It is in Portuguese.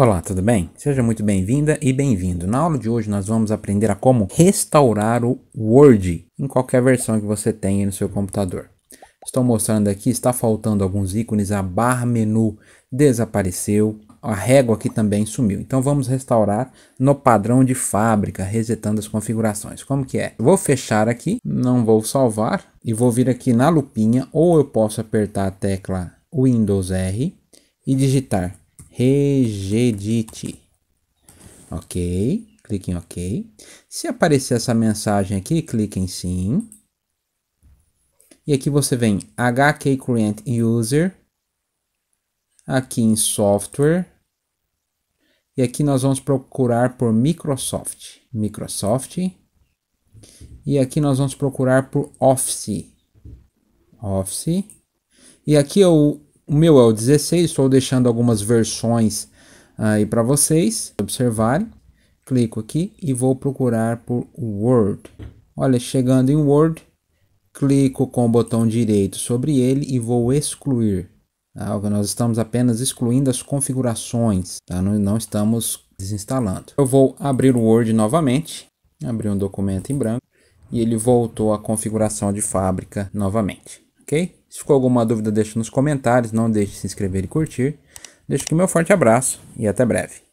Olá, tudo bem? Seja muito bem-vinda e bem-vindo. Na aula de hoje nós vamos aprender a como restaurar o Word em qualquer versão que você tenha no seu computador. Estou mostrando aqui, está faltando alguns ícones, a barra menu desapareceu, a régua aqui também sumiu. Então vamos restaurar no padrão de fábrica, resetando as configurações. Como que é? vou fechar aqui, não vou salvar e vou vir aqui na lupinha ou eu posso apertar a tecla Windows R e digitar regedite. Ok? Clique em OK. Se aparecer essa mensagem aqui, clique em Sim. E aqui você vem HK Client User. Aqui em Software. E aqui nós vamos procurar por Microsoft. Microsoft. E aqui nós vamos procurar por Office. Office. E aqui é o o meu é o 16, estou deixando algumas versões aí para vocês observarem. Clico aqui e vou procurar por Word. Olha, chegando em Word, clico com o botão direito sobre ele e vou excluir. Tá? Nós estamos apenas excluindo as configurações, tá? não, não estamos desinstalando. Eu vou abrir o Word novamente, abrir um documento em branco e ele voltou à configuração de fábrica novamente, ok? Se ficou alguma dúvida, deixa nos comentários. Não deixe de se inscrever e curtir. Deixo aqui meu forte abraço e até breve.